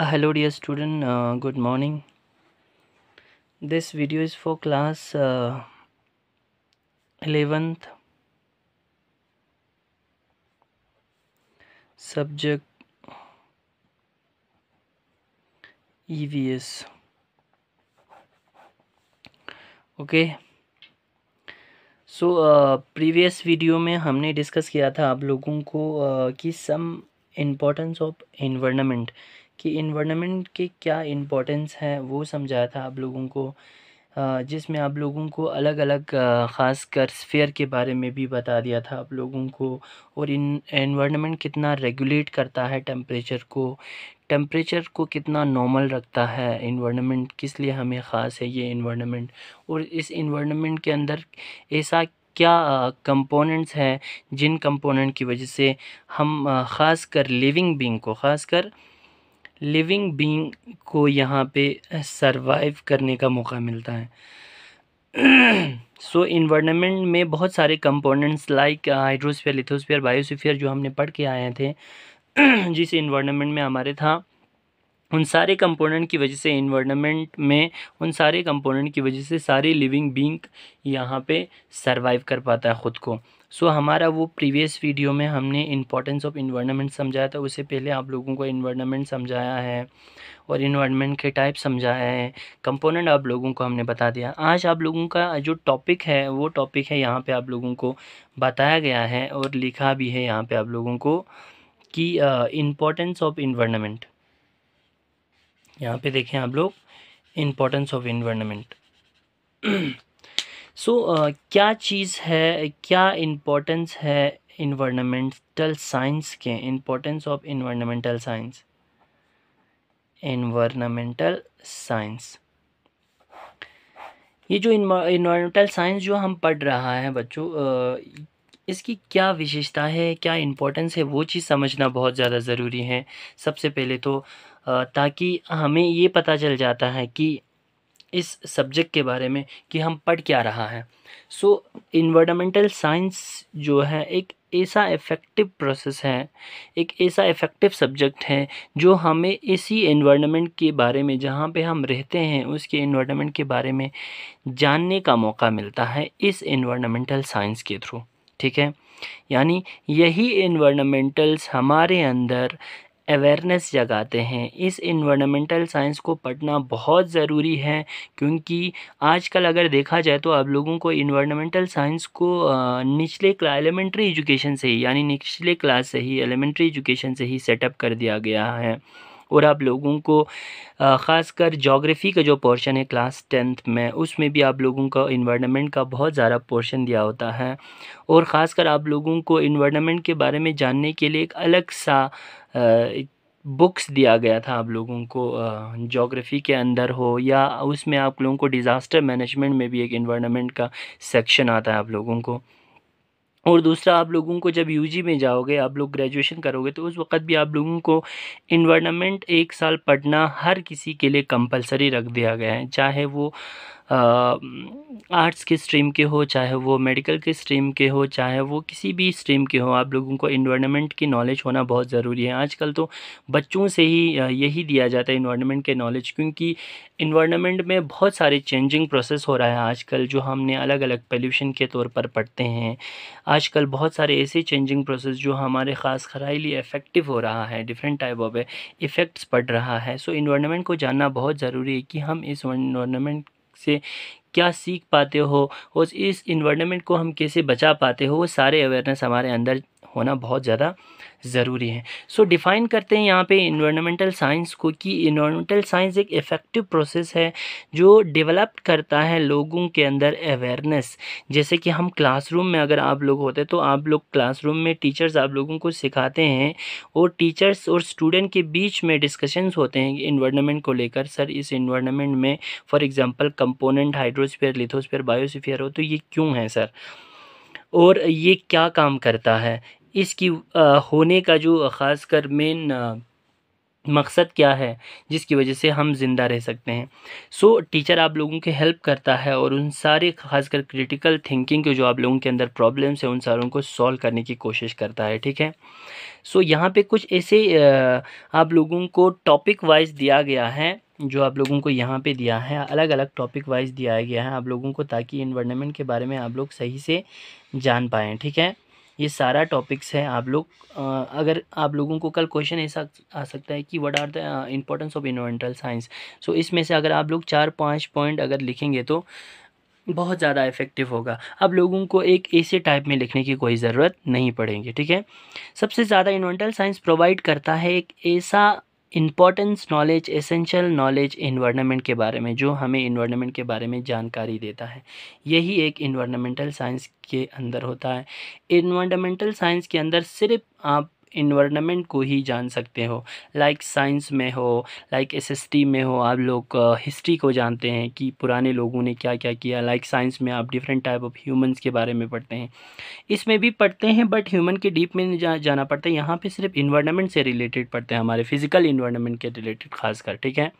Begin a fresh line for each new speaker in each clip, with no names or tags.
hello dear student good morning this video is for class eleventh subject EVS okay so previous video में हमने discuss किया था आप लोगों को uh, कि सम इम्पोर्टेंस ऑफ एनवायरनमेंट कि इन्वामेंट के क्या इम्पोर्टेंस है वो समझाया था आप लोगों को जिसमें आप लोगों को अलग अलग ख़ास कर स्फेयर के बारे में भी बता दिया था आप लोगों को और इन एनवायरनमेंट कितना रेगुलेट करता है टेम्परेचर को टेम्परेचर को कितना नॉर्मल रखता है इन्वामेंट किस लिए हमें ख़ास है ये इन्वामेंट और इस इन्वामेंट के अंदर ऐसा क्या कंपोनेंट्स हैं जिन कंपोनेंट की वजह से हम ख़ास कर लिविंग बींग को ख़ास कर लिविंग बींग को यहाँ पे सरवाइव करने का मौका मिलता है सो इन्वामेंट में बहुत सारे components like hydrosphere lithosphere biosphere जो हमने पढ़ के आए थे जिस इन्वामेंट में हमारे था उन सारे कंपोनेंट की वजह से इन्वायरमेंट में उन सारे कंपोनेंट की वजह से सारे लिविंग बींग यहाँ पे सरवाइव कर पाता है ख़ुद को सो so, हमारा वो प्रीवियस वीडियो में हमने इंपॉर्टेंस ऑफ इन्वायरमेंट समझाया था उससे पहले आप लोगों को इन्वायरमेंट समझाया है और इन्वायरमेंट के टाइप समझाया है कंपोनेंट आप लोगों को हमने बता दिया आज आप लोगों का जो टॉपिक है वो टॉपिक है यहाँ पर आप लोगों को बताया गया है और लिखा भी है यहाँ पर आप लोगों को कि इम्पोर्टेंस ऑफ इन्वायरमेंट यहाँ पे देखें आप लोग इम्पोर्टेंस ऑफ इन्वायरमेंट सो क्या चीज़ है क्या इम्पोर्टेंस है इन्वायरमेंटल साइंस के importance of environmental science environmental science ये जो इन्वायरमेंटल साइंस जो हम पढ़ रहा है बच्चों uh, इसकी क्या विशेषता है क्या इम्पोर्टेंस है वो चीज़ समझना बहुत ज़्यादा ज़रूरी है सबसे पहले तो ताकि हमें ये पता चल जाता है कि इस सब्जेक्ट के बारे में कि हम पढ़ क्या रहा है सो इन्वामेंटल साइंस जो है एक ऐसा इफ़ेक्टिव प्रोसेस है एक ऐसा इफ़ेक्टिव सब्जेक्ट है जो हमें इसी इन्वामेंट के बारे में जहाँ पे हम रहते हैं उसके इन्वामेंट के बारे में जानने का मौका मिलता है इस इन्वामेंटल साइंस के थ्रू ठीक है यानी यही इन्वामेंटल्स हमारे अंदर अवेयरनेस जगाते हैं इस इन्वामेंटल साइंस को पढ़ना बहुत ज़रूरी है क्योंकि आजकल अगर देखा जाए तो आप लोगों को इन्वामेंटल साइंस को निचले क्ला एलिमेंट्री एजुकेशन से ही यानी निचले क्लास से ही एलिमेंट्री एजुकेशन से ही सेटअप कर दिया गया है और आप लोगों को ख़ासकर जोग्राफ़ी का जो पोर्शन है क्लास टेंथ में उसमें भी आप लोगों का इन्वायरमेंट का बहुत ज़्यादा पोर्शन दिया होता है और ख़ासकर आप लोगों को इन्वायरमेंट के बारे में जानने के लिए एक अलग सा बुक्स दिया गया था आप लोगों को जोग्राफ़ी के अंदर हो या उसमें आप लोगों को डिज़ास्टर मैनेजमेंट में भी एक इन्वायरमेंट का सेक्शन आता है आप लोगों को और दूसरा आप लोगों को जब यूजी में जाओगे आप लोग ग्रेजुएशन करोगे तो उस वक्त भी आप लोगों को इन्वामेंट एक साल पढ़ना हर किसी के लिए कंपलसरी रख दिया गया है चाहे वो आर्ट्स के स्ट्रीम के हो चाहे वो मेडिकल के स्ट्रीम के हो चाहे वो किसी भी स्ट्रीम के हो आप लोगों को इन्वायरमेंट की नॉलेज होना बहुत ज़रूरी है आजकल तो बच्चों से ही यही दिया जाता है इन्वायरमेंट के नॉलेज क्योंकि इन्वायरमेंट में बहुत सारे चेंजिंग प्रोसेस हो रहा है आजकल जो हमने अलग अलग पोल्यूशन के तौर पर पढ़ते हैं आजकल बहुत सारे ऐसे चेंजिंग प्रोसेस जो हमारे ख़ास खराइली इफ़ेक्टिव हो रहा है डिफरेंट टाइप ऑफ इफ़ेक्ट्स पड़ रहा है सो इन्वायरमेंट को जानना बहुत ज़रूरी है कि हम इस इन्वायरमेंट से क्या सीख पाते हो और इस इन्वायरमेंट को हम कैसे बचा पाते हो वो सारे अवेयरनेस हमारे अंदर होना बहुत ज़्यादा ज़रूरी है सो so, डिफ़ाइन करते हैं यहाँ पे इन्वायरमेंटल साइंस को कि इन्वायरमेंटल साइंस एक इफ़ेक्टिव प्रोसेस है जो डेवलप करता है लोगों के अंदर अवेयरनेस जैसे कि हम क्लासरूम में अगर आप लोग होते तो आप लोग क्लासरूम में टीचर्स आप लोगों को सिखाते हैं और टीचर्स और स्टूडेंट के बीच में डिस्कशंस होते हैं इन्वायरमेंट को लेकर सर इस इन्वायरमेंट में for example component hydrosphere lithosphere biosphere हो तो ये क्यों है सर और ये क्या काम करता है इसकी होने का जो ख़ास कर मेन मकसद क्या है जिसकी वजह से हम ज़िंदा रह सकते हैं सो so, टीचर आप लोगों के हेल्प करता है और उन सारे खासकर क्रिटिकल थिंकिंग के जो आप लोगों के अंदर प्रॉब्लम्स हैं उन सारों को सॉल्व करने की कोशिश करता है ठीक है सो so, यहाँ पे कुछ ऐसे आप लोगों को टॉपिक वाइज दिया गया है जो आप लोगों को यहाँ पे दिया है अलग अलग टॉपिक वाइज दिया गया है आप लोगों को ताकि इन्वायरमेंट के बारे में आप लोग सही से जान पाएँ ठीक है ये सारा टॉपिक्स है आप लोग अगर आप लोगों को कल क्वेश्चन ऐसा आ सकता है कि what are the importance of environmental science so इसमें से अगर आप लोग चार पाँच पॉइंट अगर लिखेंगे तो बहुत ज़्यादा इफ़ेक्टिव होगा अब लोगों को एक ऐसे टाइप में लिखने की कोई ज़रूरत नहीं पड़ेगी ठीक है सबसे ज़्यादा इन्वेंटल साइंस प्रोवाइड करता है एक ऐसा importance knowledge essential knowledge environment के बारे में जो हमें इन्वायरमेंट के बारे में जानकारी देता है यही एक इन्वायरमेंटल साइंस के अंदर होता है इन्वायरमेंटल साइंस के अंदर सिर्फ आप इन्वायरमेंट को ही जान सकते हो लाइक साइंस में हो लाइक एस में हो आप लोग हिस्ट्री को जानते हैं कि पुराने लोगों ने क्या क्या किया लाइक साइंस में आप डिफरेंट टाइप ऑफ ह्यूमंस के बारे में पढ़ते हैं इसमें भी पढ़ते हैं बट ह्यूमन के डीप में जा, जाना पड़ता है यहाँ पर सिर्फ इन्वायरमेंट से रिलेटेड पढ़ते हैं हमारे फिज़िकल इन्वायरमेंट के रिलेटेड खासकर ठीक है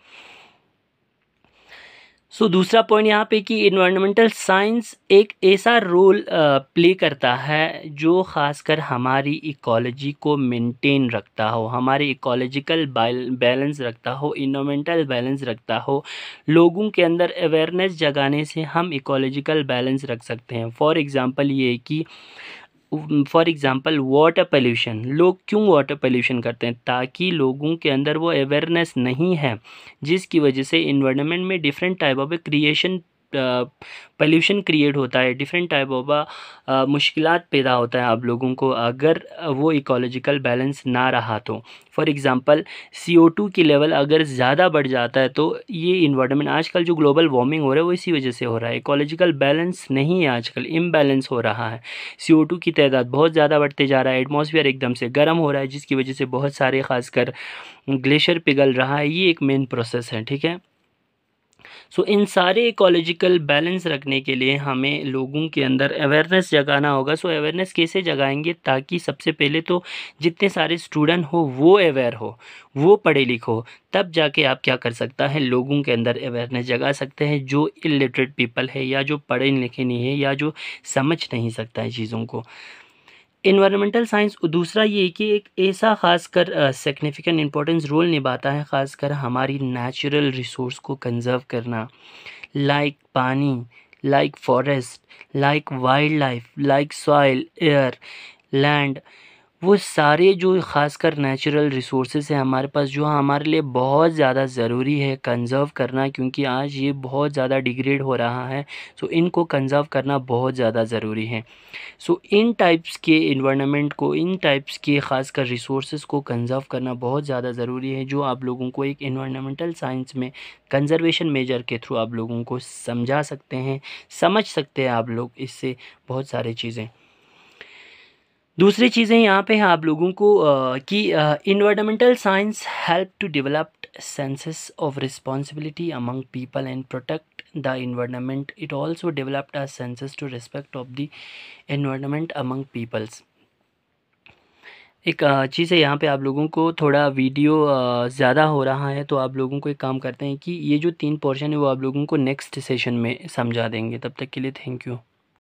सो दूसरा पॉइंट यहाँ पे कि इन्वायरमेंटल साइंस एक ऐसा रोल प्ले करता है जो खासकर हमारी इकोलॉजी को मेंटेन रखता हो हमारे इकोलॉजिकल बैलेंस रखता हो इन्वामेंटल बैलेंस रखता हो लोगों के अंदर अवेयरनेस जगाने से हम इकोलॉजिकल बैलेंस रख सकते हैं फॉर एग्ज़ाम्पल ये कि फॉर एग्ज़ाम्पल वाटर पोल्यूशन लोग क्यों वाटर पोल्यूशन करते हैं ताकि लोगों के अंदर वो अवेयरनेस नहीं है जिसकी वजह से इन्वायरमेंट में different type of creation pollution create होता है डिफरेंट टाइप ऑफ मुश्किल पैदा होता है आप लोगों को अगर वो इकोलॉजिकल बैलेंस ना रहा तो for example C O two की लेवल अगर ज़्यादा बढ़ जाता है तो ये इन्वायरमेंट आजकल जो ग्लोबल वार्मिंग हो रहा है वो इसी वजह से हो रहा है इकोलॉजिकल बैलेंस नहीं है आजकल इम्बैलेंस हो रहा है सी ओ टू की तादाद बहुत ज़्यादा बढ़ते जा रहा है एटमोसफियर एकदम से गर्म हो रहा है जिसकी वजह से बहुत सारे खासकर ग्लेशियर पिघल रहा है ये एक मेन प्रोसेस है ठीक है सो इन सारे इकोलॉजिकल बैलेंस रखने के लिए हमें लोगों के अंदर अवेयरनेस जगाना होगा सो अवेयरनेस कैसे जगाएंगे ताकि सबसे पहले तो जितने सारे स्टूडेंट हो वो अवेयर हो वो पढ़े लिखो तब जाके आप क्या कर सकता है लोगों के अंदर अवेयरनेस जगा सकते हैं जो इलिटरेट पीपल है या जो पढ़े लिखे नहीं है या जो समझ नहीं सकता है चीज़ों को इन्वायरमेंटल साइंस दूसरा ये कि एक ऐसा खासकर सिग्निफिकेंट इंपॉर्टेंस रोल निभाता है ख़ासकर हमारी नेचुरल रिसोर्स को कंजर्व करना लाइक like पानी like forest like wild life like soil air land वो सारे जो ख़ासकर नेचुरल रिसोर्सेज हैं हमारे पास जो हमारे लिए बहुत ज़्यादा ज़रूरी है कंज़र्व करना क्योंकि आज ये बहुत ज़्यादा डिग्रेड हो रहा है सो तो इनको कंज़र्व करना बहुत ज़्यादा ज़रूरी है सो इन टाइप्स के इन्वामेंट को इन टाइप्स के ख़ासकर रिसोर्स को कंज़र्व करना बहुत ज़्यादा ज़रूरी है जो आप लोगों को एक इन्वामेंटल साइंस में कंजर्वेशन मेजर के थ्रू आप लोगों को समझा सकते हैं समझ सकते हैं आप लोग इससे बहुत सारी चीज़ें दूसरी चीज़ें यहाँ पे हैं आप लोगों को कि environmental science help to develop senses of responsibility among people and protect the environment it also developed a senses to respect of the environment among peoples एक चीज़ है यहाँ पे आप लोगों को थोड़ा वीडियो ज़्यादा हो रहा है तो आप लोगों को एक काम करते हैं कि ये जो तीन पोर्शन है वो आप लोगों को नेक्स्ट सेशन में समझा देंगे तब तक के लिए थैंक यू